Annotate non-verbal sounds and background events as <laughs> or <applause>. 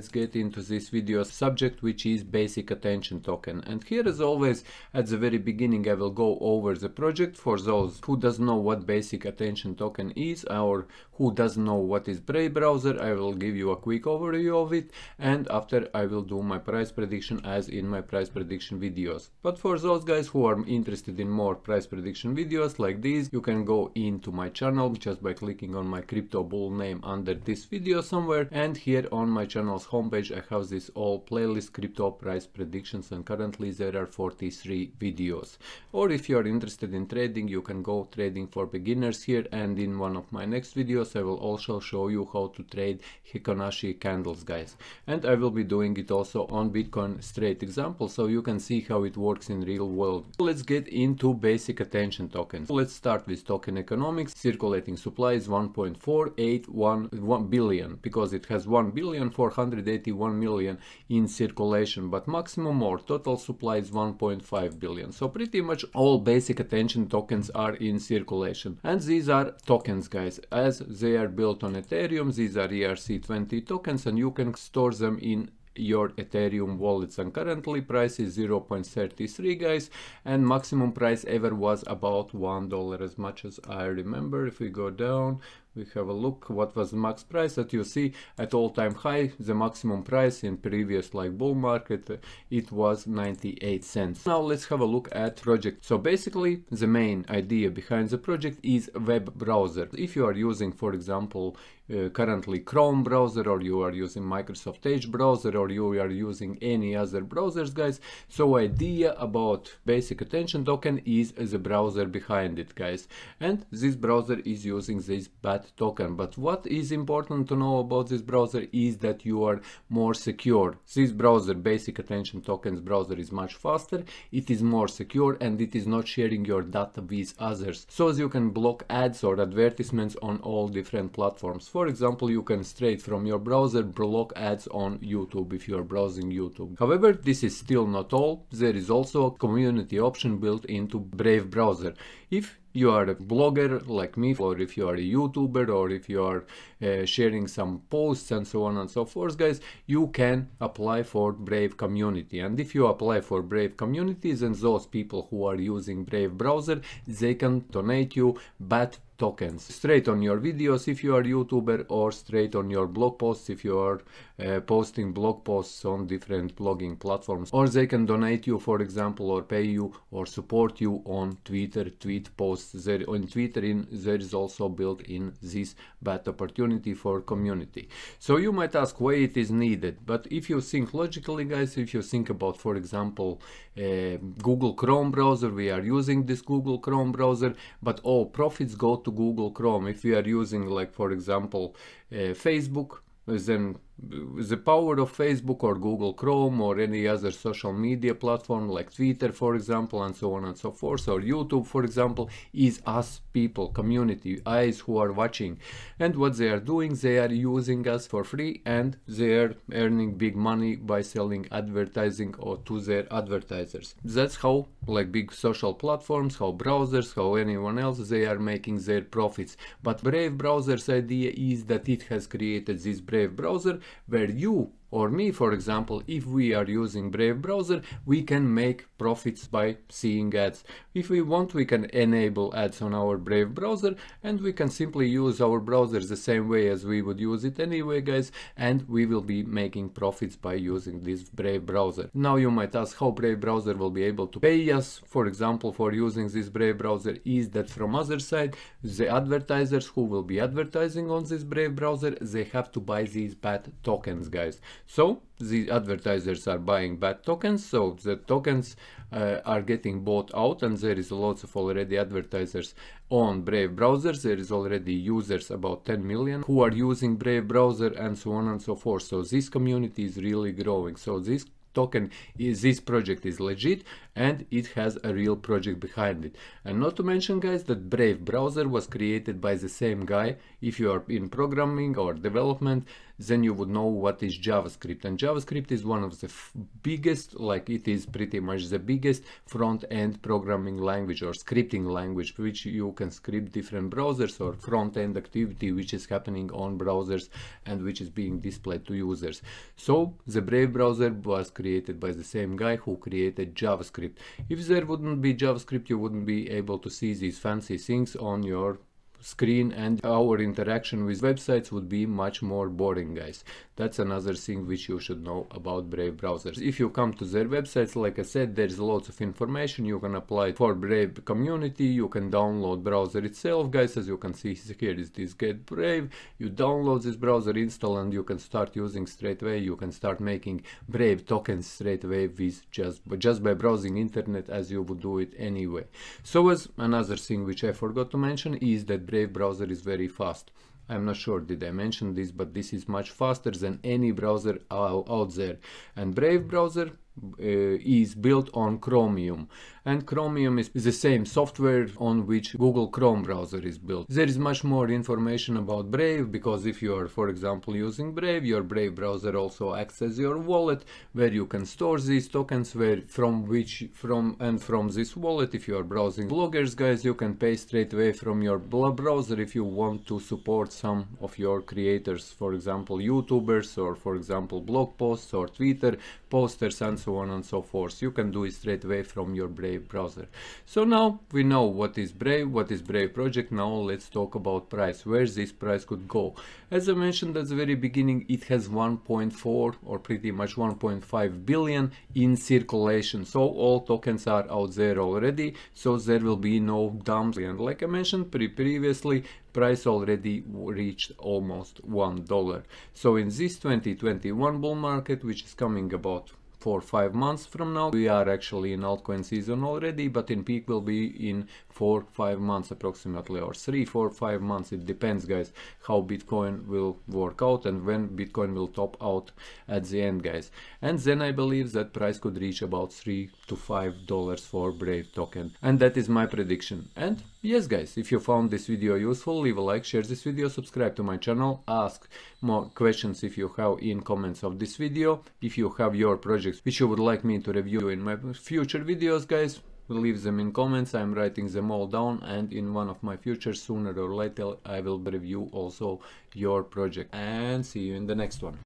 let's get into this video subject which is basic attention token and here as always at the very beginning I will go over the project for those who doesn't know what basic attention token is or who doesn't know what is Brave browser I will give you a quick overview of it and after I will do my price prediction as in my price prediction videos but for those guys who are interested in more price prediction videos like these you can go into my channel just by clicking on my crypto bull name under this video somewhere and here on my channel's homepage I have this all playlist crypto price predictions and currently there are 43 videos. Or if you are interested in trading you can go trading for beginners here and in one of my next videos I will also show you how to trade Hikonashi candles guys. And I will be doing it also on Bitcoin straight example so you can see how it works in real world. Let's get into basic attention tokens. Let's start with token economics. Circulating supply is 1.481 billion because it has 1 billion 400 181 million in circulation, but maximum or total supply is 1.5 billion. So pretty much all basic attention tokens are in circulation. And these are tokens, guys. As they are built on Ethereum, these are ERC20 tokens and you can store them in your ethereum wallets and currently price is 0.33 guys and maximum price ever was about one dollar as much as i remember if we go down we have a look what was the max price that you see at all-time high the maximum price in previous like bull market uh, it was 98 cents now let's have a look at project so basically the main idea behind the project is web browser if you are using for example uh, currently Chrome browser or you are using Microsoft Edge browser or you are using any other browsers guys so idea about basic attention token is the browser behind it guys and this browser is using this bat token but what is important to know about this browser is that you are more secure this browser basic attention tokens browser is much faster it is more secure and it is not sharing your data with others so as you can block ads or advertisements on all different platforms for for example, you can straight from your browser block ads on YouTube if you are browsing YouTube. However, this is still not all. There is also a community option built into Brave browser. If you are a blogger like me or if you are a youtuber or if you are uh, sharing some posts and so on and so forth guys you can apply for brave community and if you apply for brave communities and those people who are using brave browser they can donate you but tokens straight on your videos if you are youtuber or straight on your blog posts if you are uh, posting blog posts on different blogging platforms or they can donate you for example or pay you or support you on twitter tweet posts there on twitter in there is also built in this bad opportunity for community so you might ask why it is needed but if you think logically guys if you think about for example uh, google chrome browser we are using this google chrome browser but all profits go to to Google Chrome. If you are using like for example uh, Facebook, then the power of Facebook or Google Chrome or any other social media platform like Twitter, for example, and so on and so forth, or YouTube, for example, is us people, community, eyes who are watching. And what they are doing, they are using us for free and they are earning big money by selling advertising or to their advertisers. That's how, like big social platforms, how browsers, how anyone else, they are making their profits. But Brave browser's idea is that it has created this Brave browser where you or me, for example, if we are using Brave browser, we can make profits by seeing ads. If we want, we can enable ads on our Brave browser and we can simply use our browser the same way as we would use it anyway, guys, and we will be making profits by using this Brave browser. Now you might ask how Brave browser will be able to pay us, for example, for using this Brave browser, is that from other side, the advertisers who will be advertising on this Brave browser, they have to buy these bad tokens, guys. So these advertisers are buying bad tokens, so the tokens uh, are getting bought out and there is lots of already advertisers on Brave browser. There is already users about 10 million who are using Brave browser and so on and so forth. So this community is really growing. So this token is this project is legit and it has a real project behind it. And not to mention guys that Brave browser was created by the same guy. If you are in programming or development then you would know what is JavaScript and JavaScript is one of the biggest like it is pretty much the biggest front-end programming language or scripting language which you can script different browsers or front-end activity which is happening on browsers and which is being displayed to users. So the Brave browser was created by the same guy who created JavaScript JavaScript. If there wouldn't be JavaScript, you wouldn't be able to see these fancy things on your screen and our interaction with websites would be much more boring guys that's another thing which you should know about brave browsers if you come to their websites like i said there's lots of information you can apply for brave community you can download browser itself guys as you can see <laughs> here is this get brave you download this browser install and you can start using straight away you can start making brave tokens straight away with just just by browsing internet as you would do it anyway so as another thing which i forgot to mention is that Brave browser is very fast. I'm not sure did I mention this, but this is much faster than any browser out there. And Brave browser uh, is built on Chromium and Chromium is the same software on which Google Chrome browser is built. There is much more information about Brave because if you are for example using Brave your Brave browser also acts as your wallet where you can store these tokens where from which from and from this wallet if you are browsing bloggers guys you can pay straight away from your browser if you want to support some of your creators for example YouTubers or for example blog posts or Twitter posters and so on and so forth. You can do it straight away from your Brave browser. So now we know what is Brave, what is Brave project. Now let's talk about price, where this price could go. As I mentioned at the very beginning, it has 1.4 or pretty much 1.5 billion in circulation. So all tokens are out there already. So there will be no dumps. And like I mentioned pre previously, price already reached almost $1. So in this 2021 bull market, which is coming about for five months from now. We are actually in altcoin season already, but in peak will be in four, five months approximately, or three, four, five months. It depends, guys, how Bitcoin will work out and when Bitcoin will top out at the end, guys. And then I believe that price could reach about three to five dollars for Brave token. And that is my prediction. And yes, guys, if you found this video useful, leave a like, share this video, subscribe to my channel, ask more questions if you have in comments of this video. If you have your project projects which you would like me to review in my future videos guys leave them in comments i'm writing them all down and in one of my future sooner or later i will review also your project and see you in the next one